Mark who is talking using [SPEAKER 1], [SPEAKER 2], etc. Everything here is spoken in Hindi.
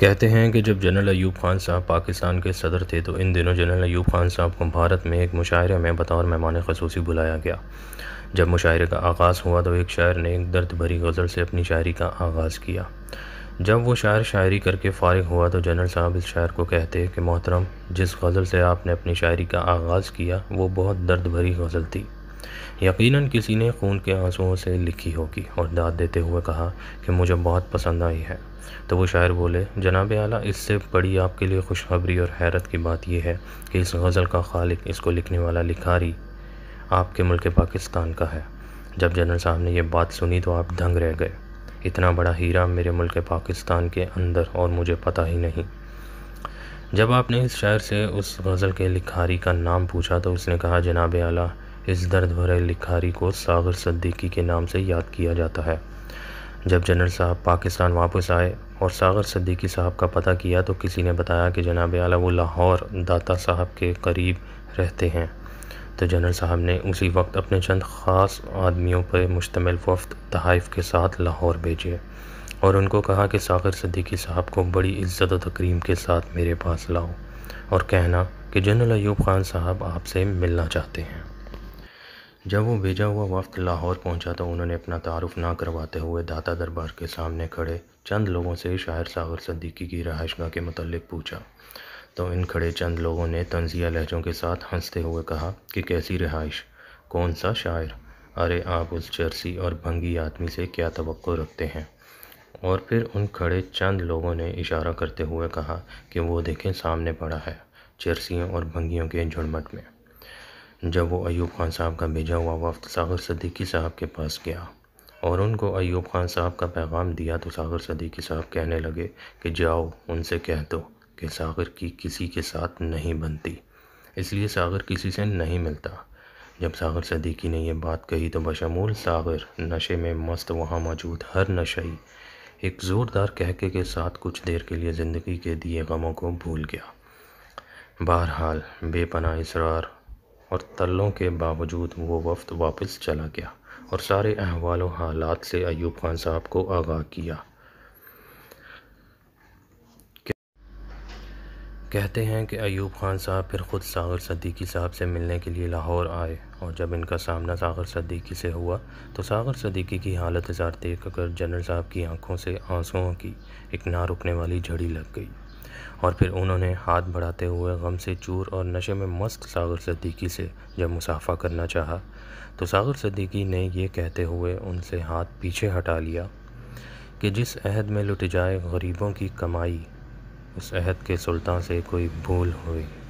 [SPEAKER 1] कहते हैं कि जब जनरल अयूब खान साहब पाकिस्तान के सदर थे तो इन दिनों जनरल अयूब खान साहब को भारत में एक मुशायरे में बतौर मेहमान खसूसी बुलाया गया जब मुशायरे का आगाज़ हुआ तो एक शायर ने एक दर्द भरी गज़ल से अपनी शायरी का आगाज़ किया जब वो शायर शायरी करके फ़ारग हुआ तो जनरल साहब इस शायर को कहते कि मोहतरम जिस गज़ल से आपने अपनी शायरी का आगाज़ किया वो बहुत दर्द भरी गज़ल थी यकीनन किसी ने खून के आंसुओं से लिखी होगी और दाद देते हुए कहा कि मुझे बहुत पसंद आई है तो वो शायर बोले जनाब आला इससे बड़ी आपके लिए खुशखबरी और हैरत की बात यह है कि इस गज़ल का खालिक इसको लिखने वाला लिखारी आपके मुल्क पाकिस्तान का है जब जनरल साहब ने यह बात सुनी तो आप दंग रह गए इतना बड़ा हीरा मेरे मुल्क पाकिस्तान के अंदर और मुझे पता ही नहीं जब आपने इस शायर से उस गज़ल के लिखारी का नाम पूछा तो उसने कहा जनाब आला इस दर्द भरे लिखारी को सागर सद्दीकी के नाम से याद किया जाता है जब जनरल साहब पाकिस्तान वापस आए और सागर सद्दीकी साहब का पता किया तो किसी ने बताया कि जनाब आला वो लाहौर दाता साहब के करीब रहते हैं तो जनरल साहब ने उसी वक्त अपने चंद ख़ास आदमियों पर मुश्तमल वफ्त तहाइफ के साथ लाहौर भेजे और उनको कहा कि सागर सद्दीकी साहब को बड़ी इज़्ज़त और तकरीम के साथ मेरे पास लाओ और कहना कि जनरल अयूब ख़ान साहब आपसे मिलना चाहते हैं जब वो भेजा हुआ वफ़्त लाहौर पहुंचा तो उन्होंने अपना तारुफ ना करवाते हुए दाता दरबार के सामने खड़े चंद लोगों से शायर सागर सद्दीकी की रहायशगाह के मतलब पूछा तो इन खड़े चंद लोगों ने तंजिया लहजों के साथ हंसते हुए कहा कि कैसी रहाइश कौन सा शायर अरे आप उस जर्सी और भंगी आदमी से क्या तो रखते हैं और फिर उन खड़े चंद लोगों ने इशारा करते हुए कहा कि वो देखें सामने पड़ा है चर्सियों और भंगियों के झुड़मट में जब वो अयूब खान साहब का भेजा हुआ वफ़्त सागर सदीकी साहब के पास गया और उनको अयूब खान साहब का पैगाम दिया तो सागर सदीकी साहब कहने लगे कि जाओ उनसे कह दो कि सागर की किसी के साथ नहीं बनती इसलिए सागर किसी से नहीं मिलता जब सागर सदीकी ने यह बात कही तो बशमूल सागर नशे में मस्त वहाँ मौजूद हर नशे एक ज़ोरदार कहके के साथ कुछ देर के लिए ज़िंदगी के दिए गमों को भूल गया बहरहाल बेपना इसरार और तल्लों के बावजूद वो वफ्त वापस चला गया और सारे अहवाल हालात से अयूब खान साहब को आगाह किया कहते हैं कि अयूब खान साहब फिर ख़ुद सागर सदीकी साहब से मिलने के लिए लाहौर आए और जब इनका सामना सागर सदीकी से हुआ तो सागर सदीकी की हालत हज़ार देख कर जनरल साहब की आंखों से आंसुओं की एक ना रुकने वाली झड़ी लग गई और फिर उन्होंने हाथ बढ़ाते हुए गम से चूर और नशे में मस्त सागर सदीकी से जब मुसाफा करना चाहा तो सागर सदीकी ने ये कहते हुए उनसे हाथ पीछे हटा लिया कि जिस अहद में लुट जाए गरीबों की कमाई उस अहद के सुल्तान से कोई भूल हुई